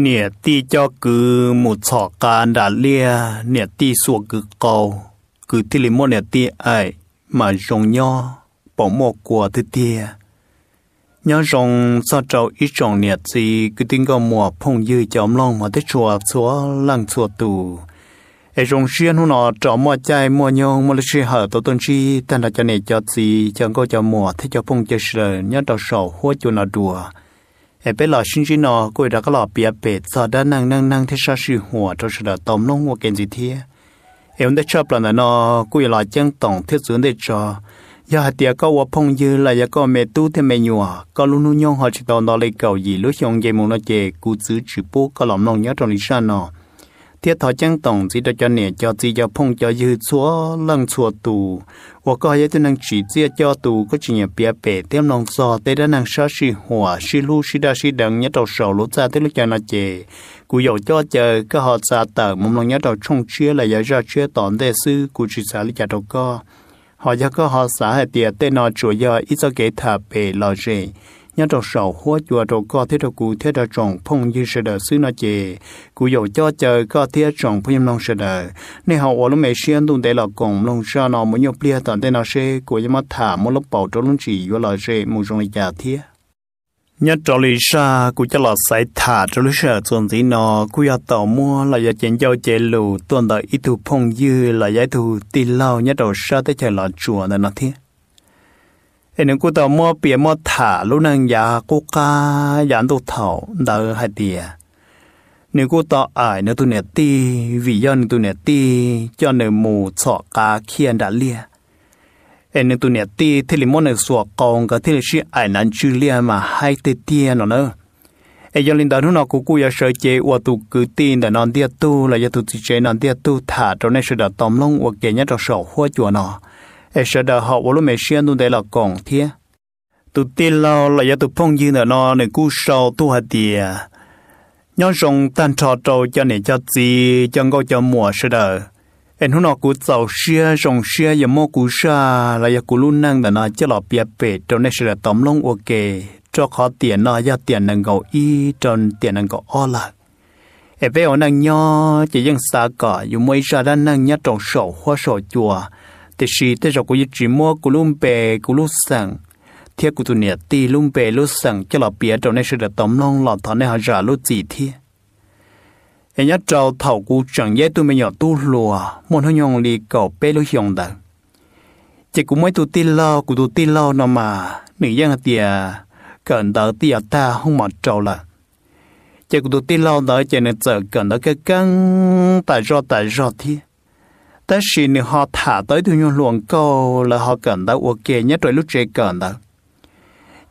เนี่ยตีจอคือหมดสอการดาเลียเนี่ยตีสวกคือเกาคือที่ลิมอนเนี่ยตีไอมาจงย่อปอมอกกลัวที่เตียย่อจงซาเจ้าอีจงเนี่ยสีคือติงก็หมัวพงยื้อจอมล่องมาได้ชัวชัวลังชัวตูไอจงเชียนหุ่นอจอมมอใจมัวยงมอลชีหาตัวต้นชีแต่ละจะเนี่ยจอดสีจังก็จะหมัวที่จะพงจะเสลยย่อดอกสาวหัวจุนาดัวเอเปหลอชิงจีนอกุยดากหลอเปียเป็ดสอดด้านนางนางนางที่ชาชื่อหัวทศดาตอมลงหัวเกณฑ์สิเทียเอ็มได้ชอบหลอนนอกุยหลอเจียงต่องเทศืนได้จอยาเตียก็ว่าพงยืนลายก็เมตู้เทเมยัวก็ลุนุยงหอชิตอนอเลยเก่าหยีลุชงเยมุงนอเจกูซื้อจิปูก็หลอมนองยอดตรงลิชานอ thiết thọ chân tổng chỉ đó cho nè cho chỉ cho phong cho dư chúa lăng chúa tù và có hay cho năng chỉ chia cho tù có chỉ nhà bia bể thêm lòng sò tê đã năng sa si hòa si lu si đa si đằng nhớ đầu sầu lỗ ra tê lúc cho nó chè cụ dầu cho chờ có họ ra tờ mong lòng nhớ đầu trong chia là giờ ra chia tòn tê sư cụ chỉ xả lý chả đầu co họ giờ có họ xả hệ tiệt tê nó chủ giờ ít cho kế thả bể lò rề nhớ trò sầu húa chùa trò có thế trò cụ thế trò trồng phong như sự đời xứ nó chè cụ dầu cho chờ có thế trồng phong long sự đời nên hậu ở lúc mẹ xuyên tụng để là cùng long sa nó muốn nhập lia tận tên nó sẽ cụ như mất thả một lúc bảo trò luôn chỉ vừa là sẽ muốn trong nhà thiết nhớ trò lý sa cụ cho là sai thả trò lý sa chuẩn gì nó cụ ya tàu mua là ya chén giao chế lù tuần đời ít thu phong như là giải thù tì lâu nhớ trò sa tới chạy là chùa nên nó thiết nên cô tao mua bia mua thả lúc nàng già cô ca dán tụ thảo đỡ hai tìa nên cô tao ải nếu tụ nè ti vì do nên tụ ti cho nên mù sọ cá khiên đã lia nên tụ nè ti thì liền mua nè sọ con cái thì là chỉ ải nán chữ lia mà hai tê tia nó nữa ai giờ linh đàn hôm nào cũng cúi sợ chế và tụ cứ tin để non tiệt tu là giờ tụ chỉ chế tiệt tu thả trong này sự đã tóm lông và kể nhất là sổ hoa chùa nó ai sợ đã họ vô lúc mẹ xuyên tu đây là còn thế tu tiên lo là do tu phong dư nữa nó nên cú sau tu hạt tiề nhon sông tan trò trâu cho nên cho gì cho ngô cho mùa sợ đờ em hôm nọ cú tàu xia sông xia giờ mô cú xa là do cú luôn năng là nó cho lọ bia bể trong nên sợ tóm lông ok cho khó tiền nó do tiền năng gạo y tròn tiền năng gạo o lại em về ở năng nho chỉ dân xa cả dù mấy ra đang năng nhát trồng sổ hoa sổ chùa แต่ชีแต่เราก็ยึดจีมัวกุลุมเปกุลุสังเทียกุตุเนี่ยตีลุมเปลุสังจะหลอเปียตรงในสุดตอมลงหลอดถอนในหาจาลุจีเทียเอ็งยัดเจ้าเถ่ากูจังเย่ตัวไม่หยอดตู้ลัวมนหยองลีเก่าเป้ลุหยองดังเจกูไม่ตัวตีเล่ากูตัวตีเล่านอมาหนึ่งยังเตียเกินเดอตียตาห้องหมอเจ้าละเจกูตัวตีเล่าเดอเจเนเจอเกินเดอเกังแต่รอแต่รอที่ tới xì nếu họ thả tới thì nhuận luồng câu là họ cần ta ok nhất rồi lúc chơi cần ta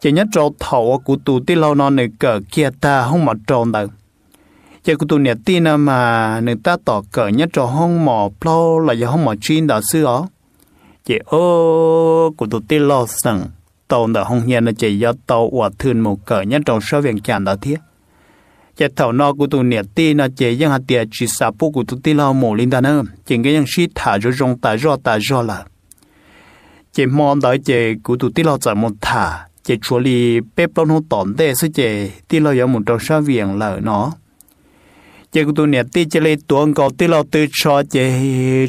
chỉ nhất trâu thầu của tụ tí lâu nó nửa cờ kia ta không mà trồn ta chỉ của tụ nè tí nà mà nửa ta tỏ cỡ nhất trâu không mỏ plo là do không mỏ chín đã xưa ó chỉ ô của tụ tí lâu sẵn tàu đã không hiền là chỉ do tàu hoặc thương một cỡ nhất trâu sơ viện chàng đã thiết chế thảo nó của tụi nè tê nó chế những hạt tiệt chỉ sa bố của tụi tê lao mồ lên ta nữa chính cái những shit thả rồi rong ta rồi ta rồi là chế mòn đó chế của tụi tê lao chả một thả chế chua li bếp bao nó tổn tê sư chế tê lao yang một trong sa viền lở nó chế của tụi nè tê chế lấy tuồng cầu tê lao tư cho chế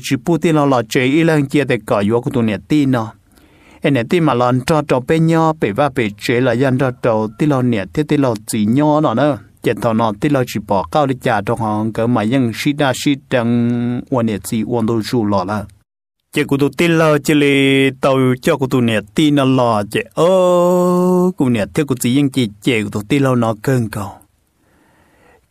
chỉ bố tê lao là chế y lang chia để cỏ yếu của tụi nè tê nó em nè mà lon cho cho bé nhỏ bé và bé chế là dân cho cho tê lao nè tê tê lao chỉ nhỏ nó nữa เจ็ดถอนอที่เราจีบอกเก้าลิจาตรงของก็มายังชิดาชิดังวันเนสีวันดูชูหล่อละเจ้ากูตัวติเราเจลีเตาเจ้ากูตัวเนี่ยตีนลอเจ้าเออกูเนี่ยเท่ากูจียังจีเจ้ากูตัวติเรานอเกินเก่า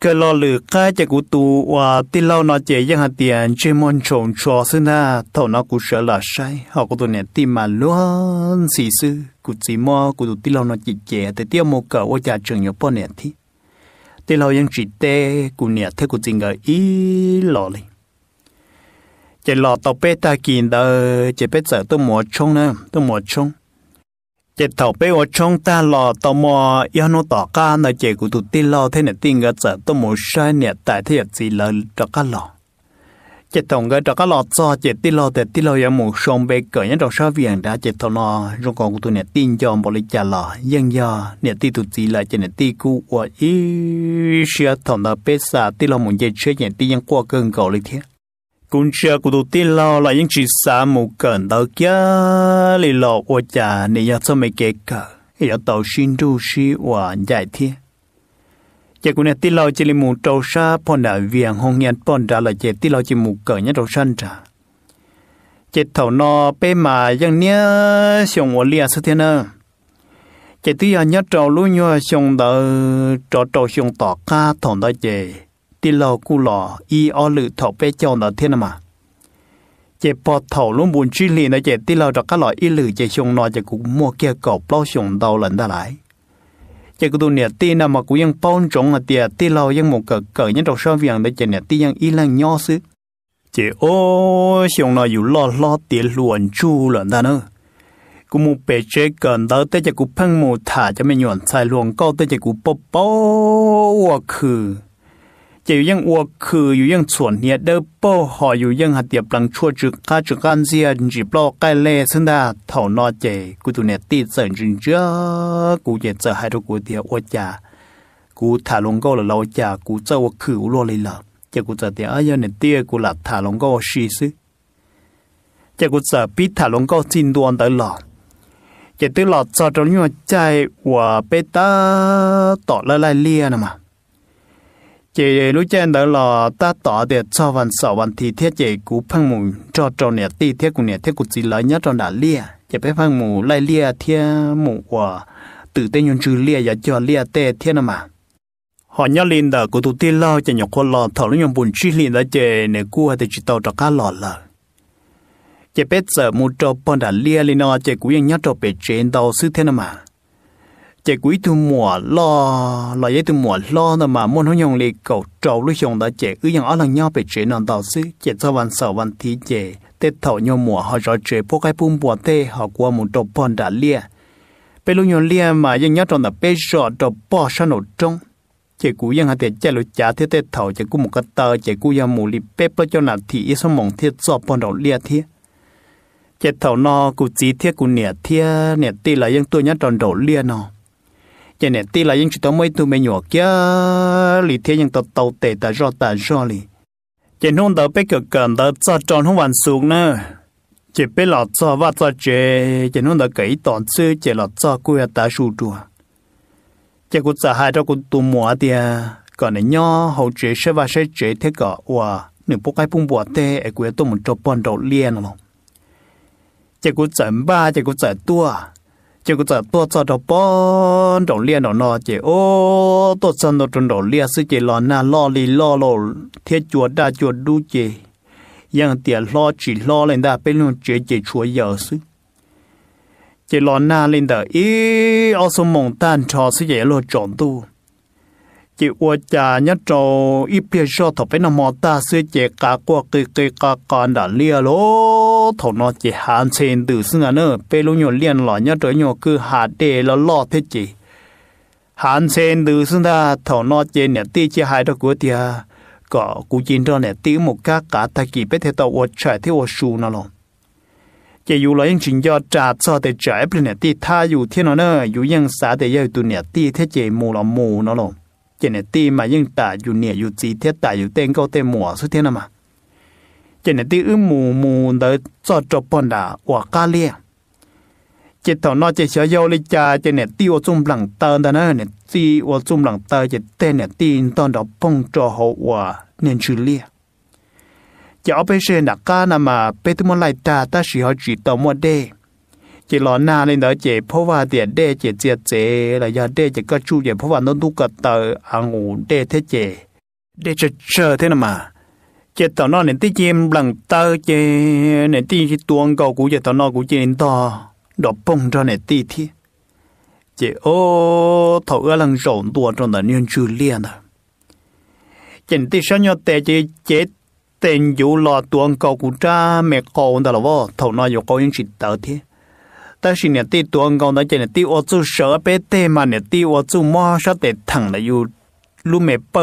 ก็รอหลือก้าจากูตัวว่าตีลเรานอเจยังหาเตียนเจมอนชงชอซึ่งนะเท่านักกูเสื่ละใช่หากูตัวเนี่ยตีมาล้วนสีซื้อกูจีมอกูตัวติลเรานอจีเจ แต่เตี้ยโมเก่าว่าจะเชิงอยู่ป้อนเนี่ยที่ thì lo yên chỉ tê cụ nè thế cụ tình ở ý lo lên chỉ lo tàu bé ta kiện đờ chỉ bé sợ tôi mua chung nữa tôi mua chung chỉ tàu bé mua chung ta lo tàu mua yên nó tỏ ca là chỉ cụ tụt tin lo thế nè tin ở sợ tôi mua sai nè tại thế gì là cho cá lo chết thùng cái trò cái lọ cho chỉ tí lọ thì tí lọ yếm một sông bê cỡ những đó sao viện đã chết tổng nó trong còn của tôi nè tin cho một lịch trả lọ nhưng do nè tí tụt gì lại chết nè tí cú ở ý xia tổng đó bê xả tí lọ một dây chơi nè tí những qua cơn cầu lịch thiết cũng chưa của tôi tin lo lại những chỉ xả một cơn đó kia lì lọ ở cha nè giờ sao mấy cái cỡ giờ tàu xin du xí và giải thiệt chỉ cũng tí lâu chỉ mù trâu sa pon đã viền hong nhân pon đã là chỉ tí lâu chỉ mù cởi nhất trâu sân trả chỉ thầu nó bê mà yang nia xong wo lia sư thế ơ chỉ tí anh nhất trâu lú nhua xong đờ trâu trâu xong tỏ ca thòng đó chỉ tí lâu cù lò y o lự thầu bê cho nó thiên nè mà chỉ bỏ thầu luôn buồn chi liền đó chỉ tí lâu trâu cá lò y lự chỉ xong nó chỉ cũng mua kia cọp lau xong đầu lần đã lại chỉ có tụi nè ti nào mà cũng ยัง bao trọng à ti ti lâu tê một cỡ cỡ những trò sao viền đấy chỉ nè ti tê ยัง y lang nhỏ xứ chỉ ô xong nó dù lo lo ti luồn chu lợn ta nữa cú mu bề chế gần đó tê chỉ cú phăng mù thả cho mình nhọn sai luồng câu tới chỉ cú bó bó khử จะอยู่ยังอวคืออยู่ยังส่วนเนี่ยเดอโป้หออยู่ยังหัดเดียบลังชั่วจึกข้าจึกการเสียจีบลอกใกล้เล่ซึ่งดาเท่านอเจกูตุเนี่ยตีเสริจึงเจากูเจเจอให้ทุกกูเดียอวจากูถ่าลงก็เราจากูเจ้าคือรัวเลยล่ะจะกูจะเดียอายเนี่ยเตี้ยกูหลับถ่าลงก็ชีซึจะกูจะปิดถ่าลงก็จินดวนตลอดจะตลอดจอดตรงนี้ใจว่าเปต้าต่อละลายเลียนะมา chị nói trên đó là ta tỏ để cho văn sở văn thì thiết chỉ cú phăng mù cho cho nè ti thiết của nè thiết của chỉ lấy nhất cho đã lia chỉ phải phăng mù lại lia thiết mù của từ tên nhân chữ lia và cho lia tê thiết nào mà họ nhớ lên đó của tụi tiên lo chỉ nhọc con lo thầu nó nhom buồn chi lên đó chỉ nè cua thì chỉ tàu cho cá lò lờ chỉ biết giờ mù cho pon đã lia lên nó chỉ cú yên nhất cho bể trên tàu sư thiết nào mà chỉ quý tu mùa lo là giấy tu mùa lo là mà muốn nó nhong lì cầu trầu lúc dùng đã chỉ cứ dùng ở lần nhau bị chỉ nằm đầu xứ chỉ cho văn sở văn thí chỉ tết thầu nhau mùa họ rồi chỉ bố cái bùm bùa thế họ qua một đầu bòn đã lia bây lúc nhon lia mà dân nhau trong là bây giờ đầu bò sao nổ trong chỉ cú dân hạt tiền chạy lối trả thế tết thầu chỉ cú một cái tờ chỉ cú dân mùa lì bếp cho là thị số mong thiết do bòn đầu lia thiết chết thầu no cú chỉ thiết cú nẹt thiết nẹt tê là dân tôi nhau trong đầu lia nó cho nên tí là những chú tao mới tu mới nhỏ kia lì thế nhưng tao tàu tệ ta do ta do lì cho nên hôm đó bé cực cần ta cho tròn hôm hoàn xuống nữa chỉ bé là cho và cho chế cho nên hôm đó cái tòn sư chỉ là cho cô ta sưu chùa chỉ cô ta hai cho cô tu mua đi còn này nhỏ hậu chế sẽ và sẽ chế thế cả và nửa bốc cái bung bùa tê ở quê tôi một chỗ bọn đầu liền luôn. chỉ cô chẩn ba chỉ cô chẩn tua chỉ có giờ tôi cho đó bón đồng liên đó nó chỉ ô tôi chân đó trong đó liên sự chỉ lo na lo li lo lo thiết chúa đa chúa đủ chỉ yang tiền lo chỉ lo lên đã bên luôn chỉ chỉ chúa giờ sự chỉ lo na lên đó ý ở số mong tan cho sự chỉ lo chọn tu chị qua cha nhất trâu ít bia cho thọ phải nằm mò ta suy chế cả qua cái cái cả con đã lìa lô thọ nó chỉ hàn xin từ xưa nữa bê lô nhiều liên lọ nhất trâu nhiều cứ hạ đề là lo thế chị, hàn xin từ xưa ta thọ nó chỉ nè ti chị hai đó của tia có cú chín đó nè ti một cá cả ta kỳ biết thế tàu ở chạy thế ở su nó lòng chỉ dù là những chuyện do trả cho để trái bên nè ti tha dù thế nó nữa dù những xã để yêu tụ nè ti thế chỉ mù là mù nó lòng 今年底嘛，用打有年有几天打有蛋糕蛋馍是天了嘛？今年底有木木的做做半打瓦咖喱，这头那这小妖哩家，今年底我中不冷蛋的呢，年底我中不冷蛋，这蛋年底当到碰着好我年去哩。จะเอาไปเชนักกานะมาเป็นตัวมันไล่ตาตาสีหอจีตัวมดเด้ chỉ lo na nên đó chỉ phô va tiền đê chỉ chia chế là giờ đê chỉ có chu tiền phô va nó tu cả tờ ăn à ngủ thế chế đê chỉ chờ thế nào mà chỉ tao nó nên tí chim lằng tơ chỉ nên tí chỉ tuồng cầu tao nó của chỉ nên to đọc bông cho nên tí thi chỉ ô thầu ở lằng rộn tuồng trong đó nên chưa liền à chỉ sao nhau tệ chỉ chết tên dụ lò tuồng cầu của cha mẹ cầu đó là thầu nó dụ cầu những chuyện tờ thế 但是呢，对多讲的讲呢，对我做设备对嘛呢，对我做马上得疼了又，路没不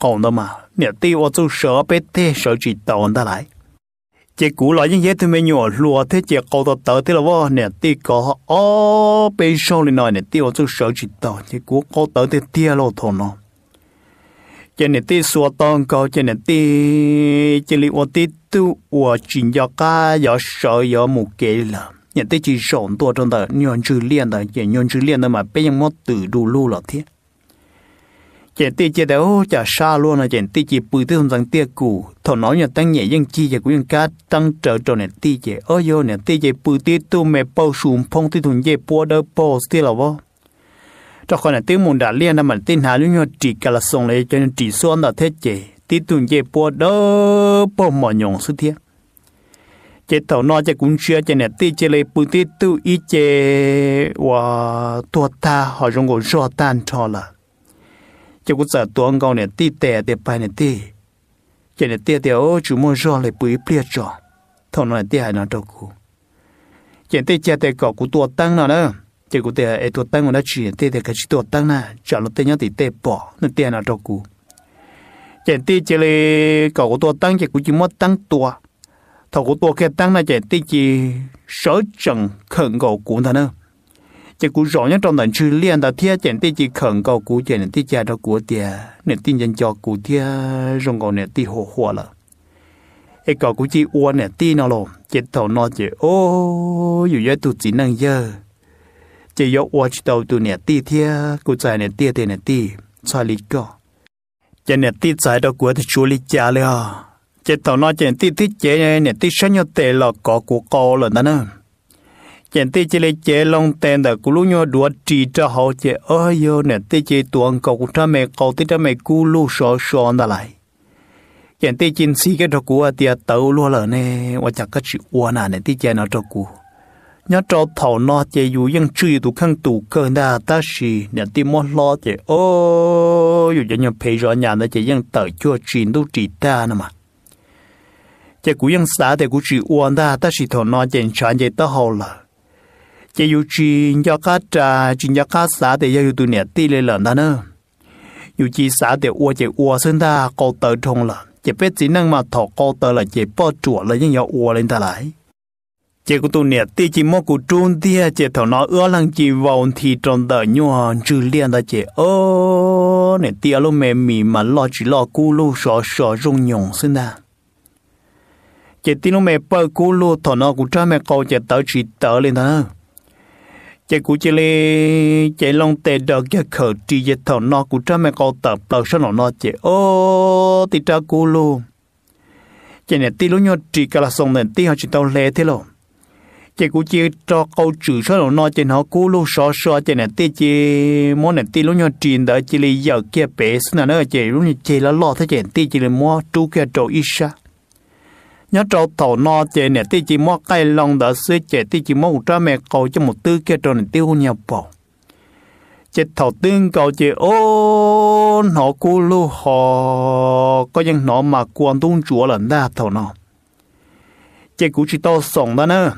讲的嘛，呢对我做设备对手机到的来。chỉ cũ lại những cái thứ mình nhỏ lúa thế chỉ câu đó tới thế là vợ nè có ô bên sau này nói nè tí ở chỗ chỉ tao chỉ cũ câu tới thế tia lô thôn nó chỉ nè tí xua tông câu chỉ nè tí chỉ li ở tí tu ở chính do cả do sở do mù kế là nhận tới chỉ rộn tua trong tờ nhon chữ liền tờ chỉ nhon chữ liền tờ mà bây giờ mất từ đủ lu lọt thế chỉ tê chỉ đâu chả xa luôn là chỉ tê chỉ bùi tư không rằng tê cũ thọ nói nhận tăng nhẹ dân chi chỉ của dân cá tăng trở trở nè tê chỉ ở vô nè tê chỉ bùi tê tu mẹ bao sùm phong tê thùng dây bùa đỡ bò tê là vô cho khỏi nè tê muốn đã liền là mà tê hà lúc nhau chỉ cả là sòng lấy cho nên chỉ xuân là thế chỉ tê thùng dây bùa đỡ bò mỏ nhộng sự thiệt chế tàu nó chế cũng chưa chế nè ti chế lấy bự ti tu ý chế và tua ta họ dùng gỗ rõ tan cho là chế cũng sợ tua ngon nè ti tè tè bài nè ti chế nè ti tè ô chú mua rõ lấy bự bia cho thầu nó ti hai nó đâu cũ chế ti chế tè cọ cũng tua tăng nó nè chế cũng tè ai tua tăng nó chỉ ti tè cái chỉ tua tăng nè chọn nó tè nhau thì tè bỏ nó tè nó đâu cũ chế ti chế lấy cọ cũng tua tăng chế cũng chỉ mất tăng tua thầu của tôi cái tăng này chạy tí chỉ sở trần khẩn cầu của ta nữa chỉ cũng rõ nhất trong lần sư liên ta thiết chạy tí chỉ khẩn cầu của chạy tí cha đó của tia nè tin dân cho của tia rong còn nè tí hồ hồ là cái cầu của chị uo nè tí nó lồm chỉ thầu nó chỉ ô dù vậy tụi chỉ năng giờ chỉ yếu uo chỉ đầu tụi nè tí thiết của chạy nè tí thì nè tí cho lý cọ chạy nè tí chạy đó của thì chú lý cha liền chế tàu nó chèn tí tí chế nè tí sáng nhau tè lọ có của cô là đó nè chèn tí chế lấy chế long tên đã cú lúc nhau đùa trì cho họ chế ơi yo nè tí chế tuồng cậu của cha mẹ cậu tí cha mẹ cú lu sọ sọ đã lại chèn tí chín xí cái đó của tiệt tàu luôn là nè và chắc cái chuyện uo nè nè tí chế nó cho cú nhớ cho thầu nó chế dù ยัง chưa tụ khăn tụ cơ đa ta xì nè tí mót lo chế ô dù cho nhau phê rõ nhà nó chế ยัง tờ chua chín đâu trì ta nè mà 这古样啥的古只玩的，但是头脑检查也到好了。这有只要卡炸，只要卡啥的要有多年地来了的呢？有只啥的我这我身的高得痛了，这别只能嘛头高得了，这抱住了ยัง要我 lên ta lại。这个多年地只莫古中的，这头脑饿浪只往提中的尿，只练的这哦，你爹路没米嘛，老只老咕噜少少用用身的。chị tin mẹ bơ cú lu thọ nó cũng cha mẹ câu chị tới chỉ tớ lên đó chị cũng chị lê chị long tề đỡ cái khờ chị chị thọ nó cũng cha mẹ câu tập tớ sao nó nó chị ô thì cha cú lu chị nè tin lúc nhau chị cả là xong nền tin họ chỉ tao lé thế rồi chị cũng chỉ cho câu chữ sao nó nó chị nó cú lu so so chị nè tin chị món nè tin lúc nhau chị đỡ chị lê giờ kia bé xin là nó chị lúc nhau chị là lo thế chị tin chị lê mua chú kia trâu ít sao nhớ trâu thổ no chè nè tí chỉ mua cây lòng đã xế chè tí chỉ mua một trăm mẹ cầu cho một tư kia trâu nè tiêu hôn nhập bầu chè thổ tương cầu chè ô nó cú lu họ có những nó mà quan tuôn chúa lần ra thổ no chè cú chỉ tao sống đó nữa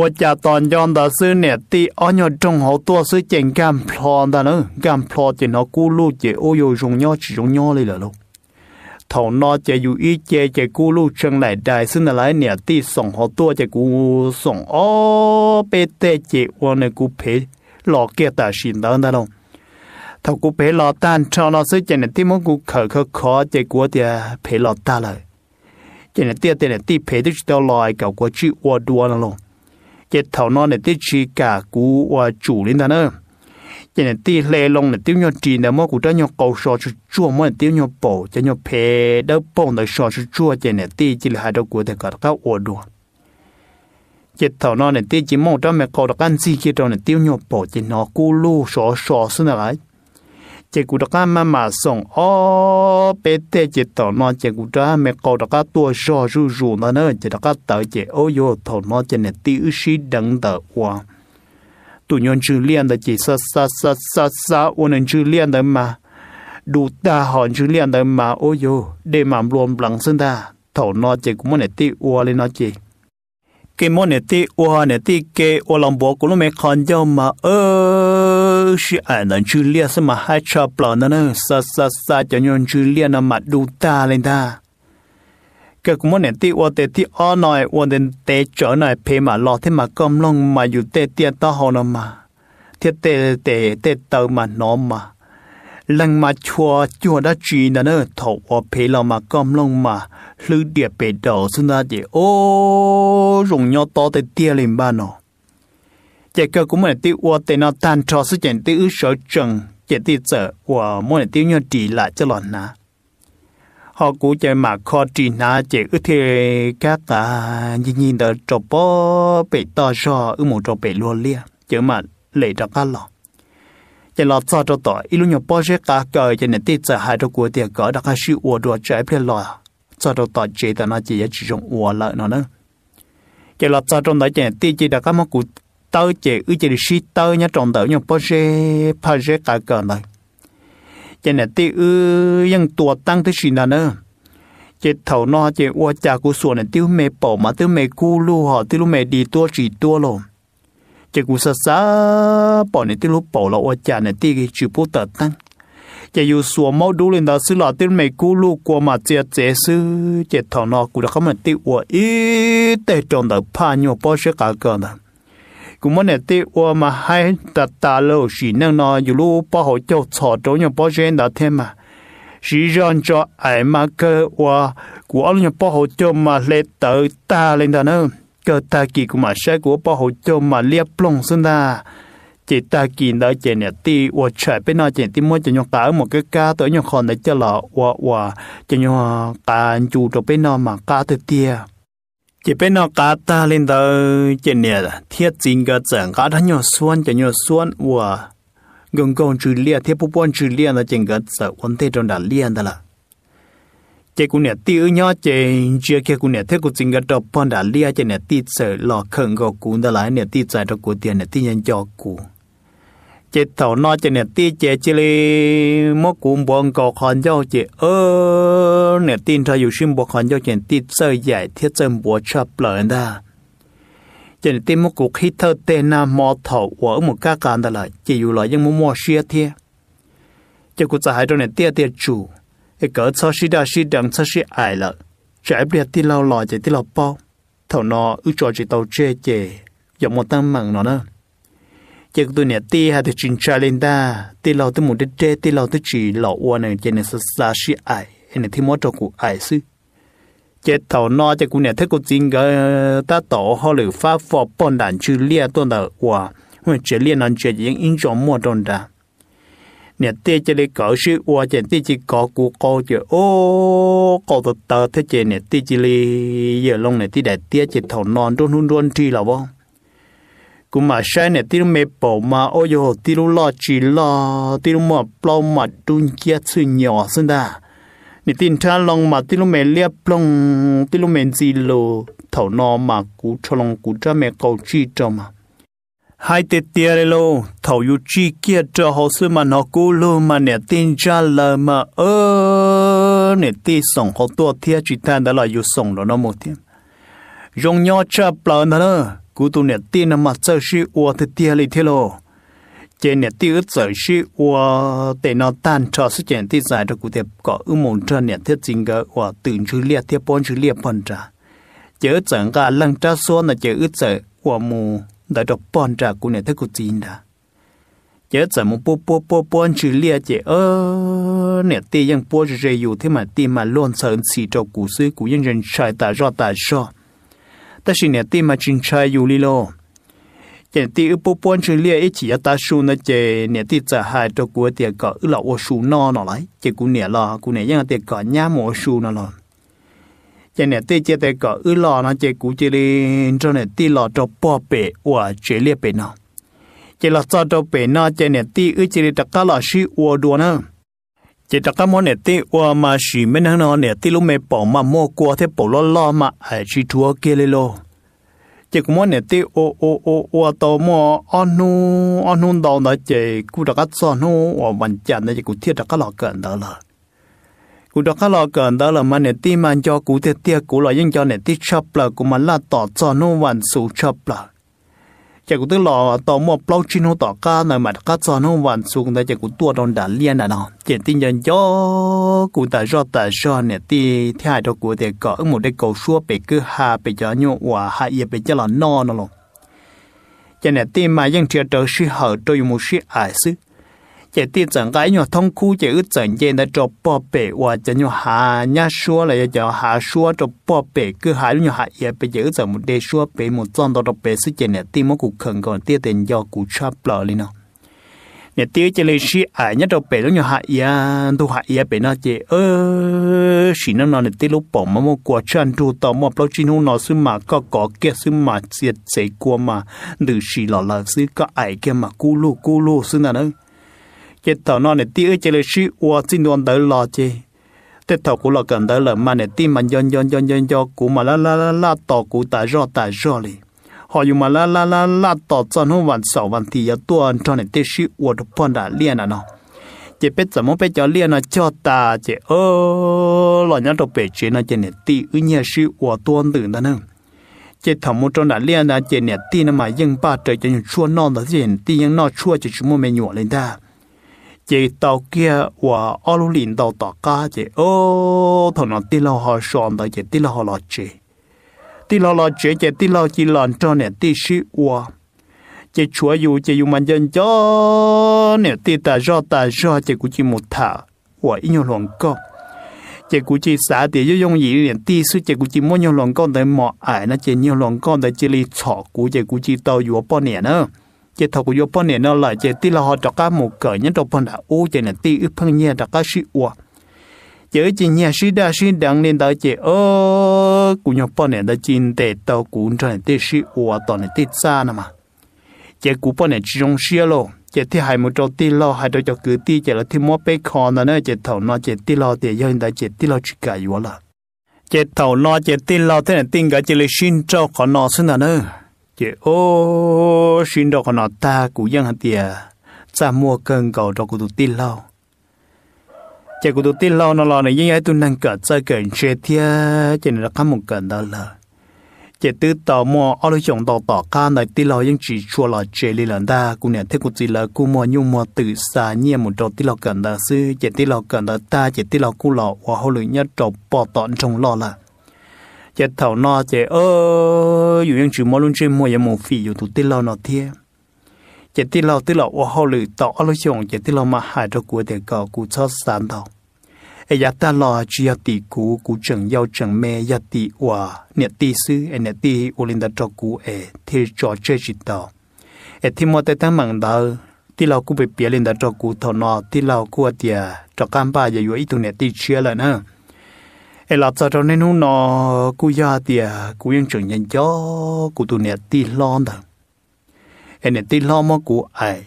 ว่าจะตอนย้อนตาซื้อเนี่ยตีอ้อนยอดจงหัวตัวซื้อเจงการพลอนตาเนอะการพลอนเจนเอากู้ลูกเจโอโยจงย่อจิจงย่อเลยเหรอลูก头脑这有一节这咕噜称来带，是那来年底送好多这咕送哦，别带这我那咕陪老给大心的那种。头咕陪老蛋，超老师讲的地方咕可可可这锅的陪老大了，讲的爹爹的地陪的是到来搞过去我多了咯，这头脑的地去干咕我主领的呢。cho nên ti lệ lòng là tiêu nhau trì nè mô cụ đó nhau cầu sò chú chua mô là tiêu nhau bổ cho nhau phê đó bông là sò chú chua cho nên ti chỉ là hai đó của thầy cả các ổ đùa chết thảo nó này tiêu chỉ mong cho mẹ cầu đặc ăn gì kia trong này tiêu nhau bổ chỉ nó cú lu sò sò xuống lại chỉ cụ đặc mà mà xong ô bé tê chỉ thảo nó chỉ cụ đó mẹ cầu đặc ăn tua sò rù rù nó nữa chỉ đặc ăn tới chỉ ô yo thảo nó chỉ này tiêu sĩ đắng tờ qua tụi nhân chữ liền đó chỉ sa sa sa sa sa ôn nhân chữ liền đó mà đủ ta hòn chữ liền đó mà ôi yo để mà luôn lặng sinh ta thầu nó chỉ cũng muốn để ti ua lên nó chỉ cái món này ti ua này ti cái ua lòng bộ cũng mới còn cho mà ơ sự ảnh nhân chữ liền mà hai cha bỏ đó nữa sa sa sa cho nhân chữ liền mà đủ ta lên ta cái cũng muốn nè tí ô tê tí ô nói ô đến tê trở này phê mà lo thế mà cơm lông mà dù tê tiệt to hồ nó mà thiết tê tê tê tờ mà nó mà lần mà chua chua đã chỉ là nó thổ ô phê lo mà cơm lông mà lư địa bể đổ xuống ra để ô rùng nhau to tê tiệt lên ba nó chỉ cơ cũng muốn tí ô tê nó tan cho sự chuyện tí ư sở trần chỉ tí sợ ô muốn tí nhau chỉ lại cho lọt nào họ cũng chơi mà khó trì na chỉ ư thế các à nhìn nhìn đỡ trộp bó bể to cho ư một trộp bể luôn lia chứ mà lệ cho cá lọ chỉ lọ cho cho tỏi ít lúc nhỏ bó sẽ cá cờ chỉ nên tiết giờ hai cho của tiền cỡ đặc hai siêu uo đồ trái phía lọ cho cho tỏi chỉ tao nó chỉ chỉ trong uo lợi nó nữa chỉ lọ cho trong đó chỉ tiết chỉ đặc các mắc cụ tao chỉ ư chỉ được xí tao nhá trong đó nhỏ bó sẽ phải sẽ cá cờ này เจเนติเออยังตัวตั้งที่ชินาเนอเจเถานอเจอวจากูส่วนเนี่ยติวเมเป่ามาติ้วเมกู้ลู่หอติ้วเมดีตัวจีตัวลม เจกูสะซาป่อเนี่ยติ้วเป่าเราอวจาเนี่ยตี้จพุตัดตั้ง จะอยู่สวมมอดูเลยนะซื้อหลอดติ้วเมกู้ลู่กลัวมาเจียเจซื้อเจเถานอกูจะเขามันติ้วอวอีแต่จนแต่พานโยป้อเชกาเกินนะ cũng muốn nè tê ô mà hai ta ta lâu chỉ năng nó dù lu bảo hộ cho chọ chỗ nhau bảo gen đã thêm mà chỉ rằng cho ai mà cơ ô của anh nhau bảo hộ cho mà lệ tự ta lên đó nữa cơ ta kỳ của mà sẽ của bảo hộ cho mà liệp plong xin ta chỉ ta kỳ đó chỉ nè ti ô chạy bên nó chỉ ti muốn cho nhau cả một cái ca tới nhau còn để cho lọ ô ô cho nhau ta chủ cho bên nó mà ca tới tia chỉ bên nó cá ta lên đó trên nè thiết chính cái chẳng cá thằng nhỏ xuân chẳng nhỏ xuân và gần gần chữ lia thiết bút bút chữ lia là chẳng cái sợ vấn thế trong đàn lia đó là chỉ cũng nè tiêu nhỏ chỉ chưa kia cũng nè thiết cũng chính cái đọc bọn đàn lia chỉ nè tiêu sợ lọ khẩn gò cún đó lại nè tiêu chạy cho cổ tiền nè tiêu nhân cho cún chị thầu nó chị nè ti chị chị li mốt cũng bọn cò khăn cho chị nè tin thay dù xin bộ khăn cho chị ti sơ giải thiết chân bộ chập lợi đa chị nè tin mốt cũng khi thơ tê na mò thầu ở một ca can đó là chị dù lại nhưng muốn mua xe chị cũng giải cho nè tia tia chủ cái cỡ cho xí đa xí đằng cho xí ai lợ chị ấy biết ti lâu chị ti lâu bao thầu nó ước cho chị tàu chê chê dòng một tăng mặn nó nữa giờ tụi nè tê hà tụi chín trả lên ta tê lò tụi một đứa trẻ tê lò tụi chỉ lò uo này giờ nè sơ sa xí ai hay nè thì mỗi cho cụ ai xứ giờ thầu no giờ cụ nè thấy cụ chín cái ta tổ họ lử phá phò bọn đàn chư lia tuần đầu uo hồi chỉ lia nàn chỉ những in trong mua tuần đó nè tê chỉ để cỡ xí uo giờ tê chỉ có cụ có giờ ô có tụt tờ thế giờ nè tê chỉ li giờ long nè tê đại tê chỉ thầu non đôn hun đôn thì là không กูมาใช้เนี่ยที่เมปอมาโอโยที่รู้ลอจีลอที่รู้มาปลอมมาดุนเกียซึ่งหยอซึ่งได้นี่ตินท่าลองมาที่รู้เมเลียปลงที่รู้เมจีโลเถ่านอมากูชลงกูจะเมเกาจีจอมาให้เตียเลยโลเถ่าอยู่จีเกียจะเขาซึ่งมันเขากูโลมาเนี่ยตินจ้าเลยมาเออเนี่ยตีส่งเขาตัวเทียจิตแทนแต่ละอยู่ส่งแล้วน้องโมเทียยงยอดจะเปล่านะเนอะ cú tu nè tiên nằm mặt chơi sĩ ua thì tia lì thê lô trên nè tia chơi sĩ ua để nó tan cho sự chuyện tia giải cho cụ thể có ưu mộng trên nè thiết chính cái ua tự chữ liệt thiết bốn chư liệt phần trả chớ chẳng cả lăng cha số là chớ ước chơi ua mù đã đọc bọn trả cụ nè thế cụ chín đã chớ chẳng một bố bố bố bốn chư liệt chớ ơ nè tia ยัง bố chữ rêu thế mà tia mà luôn sợ xì cho cụ sư cụ ยัง rèn sai ta do ta do ta xin nè ti mà chín chai yu li lo chỉ e ti ư bố bốn chữ lia ít chỉ ta su nó chỉ nè ti trả hai cho của tiền cọ ư là ô su no lại chỉ cú nè lo cú nè ยัง tiền cọ nhá mồ su nó lo chỉ nè ti chỉ tiền cọ ư lo nó chỉ cú chỉ đi cho nè ti lo cho bỏ bể và lia bể nó chỉ lo cho cho bể nó chỉ nè ti ư chỉ đi đặt cá lo suy ô chỉ đặc món này tí qua mà chỉ mấy tháng nó này tí lúc mẹ bỏ mà mua qua thế bỏ lo lo mà ai chỉ chúa kia lên lo chỉ có món này tí ô ô ô ô tàu mua ăn nu ăn nu đâu nói chỉ cú đặc cắt son nu ở bàn chạm nó chỉ cú thiết đặc cắt lọ cẩn đó là cú đặc cắt lọ cẩn đó là mà này tí mà cho cú thiết tiệt cú lại nhưng cho này tí chập là cú mà là tỏ son nu vẫn sủ chập là จะกูต้องรอต่อมอปลอกชินต่อก้าในมัดก้าจอนห้องวันสูงแต่จะกูตัวโดนด่าเลียนน่ะเนาะเจนติยันย่อกูแต่ยอดแต่ยอดเนี่ยตีที่หายตัวกูแต่ก็อึ้งหมดได้กูชั่วไปกือหาไปย้อนโยว่าหาเอียไปจะหลอนนอนน่ะลงจะเนี่ยตีมายังเทียเตอร์ชิเหอตัวอยู่มูชิอายซึ chỉ tin rằng cái nhỏ thông khu chỉ ước chẳng gì là cho bỏ bể và chỉ nhỏ hà nhá xua là cho hà xua cho bỏ bể cứ hà nhỏ hà ya bây giờ chẳng một đề xua bể một trong đó bể sự chỉ này tin một cuộc khẩn còn tiếc tiền do cuộc chắp lỡ lên nào nhà tiêu chỉ lấy xí à nhá đầu bể lúc nhỏ hà ya tu hà ya bể nó chỉ ơ xí nào nó tiêu lúc bỏ mà một quả chân tu tao một bao chín hôm nó xí mà có có kia xí mà chết chết qua mà từ xí lọ là xí có ai kia mà cú lô cú lô xí nào nữa cái thọ nó này tiêu chỉ là sự ua sinh non đời lo chứ cái thọ của lo gần đời là mà này tim mà yon yon yon yon yon của mà la la la la tọ của ta rõ ta rõ đi họ dùng mà la la la la tọ cho nó hoàn sầu hoàn thì giờ tôi cho này tiêu sự ua được phân đã liền là nó chỉ một à, à, à, lên biết 怎么被教练呢教打只哦，老娘都被追呢，今年第一年是我多冷的呢。这头目中的练呢，今年第呢嘛硬把这就说闹的，今年第硬闹出就是莫没鸟了的。chị tàu kia và alo liên lìn tàu tàu cá chị ô thằng nó tí lo họ sòn tàu chị tí lo họ lo chị tí lo lo chị chị tí lo chị lòn cho nè tí sĩ và chị chúa yêu chị yêu mình dân cho nè tí ta do ta do chị cũng chỉ một thả và ít nhiều lòng con chị cũng chỉ xã thì yêu dùng gì liền tí suy chị cũng chỉ muốn nhiều lòng con tới mọ ải nó chị nhiều lòng con tới chỉ lì chọ của chị cũng chỉ tàu dù bao nè nữa chế thầu của Japan này nó là chế tí là họ cho cá một cỡ nhất Japan đã ô chế này tí ức phân nhẹ cho cá sĩ ua chế chế nhẹ sĩ đa sĩ đăng nên tới chế ơ của Japan này đã chín tệ tàu cũng cho này tí sĩ ua toàn này tí xa nè mà chế của Japan này chỉ dùng xe lô chế thì hai một trâu tí lo hai đôi cho cứ tí chế là thì mua bê con nó chế thầu nó chế tí lo thì giờ hiện tại chế tí lo chỉ cả yếu là chế thầu nó chế tí lo thế này tin cả chế là sinh trâu khó nó xin là nữa ye ô xin đọc nó ta cú dân hạt tiề cha mua cơn cầu đọc cụ tụ tin lâu chạy cụ tụ tin lâu nó lo này nhưng ai tu năng cỡ chơi cỡ chơi thia chạy nó khám một cỡ đó là chạy tư tò mò ở lối chồng tò tò ca này tin lâu nhưng chỉ chua là chơi lì lần ta cú nè thế cú chỉ là cú mò nhung mò tự xa nhẹ một đầu tin lâu cỡ đó sư chạy tin lâu cỡ đó ta chạy tin lâu cú lọ và hậu lưỡi nhát trộn bỏ tọn trong lo là chế thầu nó chế ơ dù những chữ mô luôn trên mua ya mô phì dù tụi tê lo nó thiê chế tê lo tê lo ô hô lử tỏ lô chồng chế tê lo mà hại cho của tiền cò của cho sàn thầu ai ya ta lo chỉ ya tỷ cú cú chẳng giao chẳng mê ya tỷ hòa nẹt tỷ sư ai nẹt tỷ ô linh đã cho cú ai thế cho chơi chỉ tàu ai thì mua tay tăng mảng đầu tí lâu cũng bị bịa linh đã cho cú thầu nọ tí lâu cua tiề cho cam ba giờ yếu ít tụ nẹt tỷ chia lại nữa e la cha cho nên nó cú ya tia cú yên trưởng nhận cho cú tu nè ti lo đó e nè ti lo mà cú ai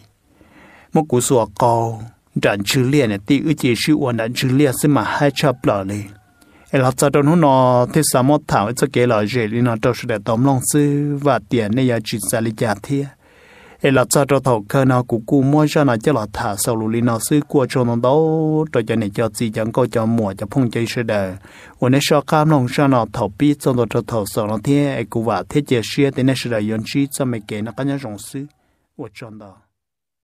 mà cú sửa cao đàn chư liền nè ti ước chỉ chữ uan đàn chư liền xem mà hai cha lọ đi e la cha cho nên nó thế sao mà thảo cho cái là gì nó cho sự để tóm lòng sư và tiền này giờ chỉ ra lý giả thiệt e là cho cho thầu cơ nào cũng cú mua cho nó cho là thả sau lũ lì nào xứ của cho nó đâu cho cho này cho gì chẳng có cho mùa cho phong chơi sơ đời ôn cho cam lòng cho nó thầu bi cho nó cho thầu sau nó thế e cú vả thế chơi sơ thế này sơ đời yon chi cho mấy cái nó cái nhà rong xứ ôn cho đó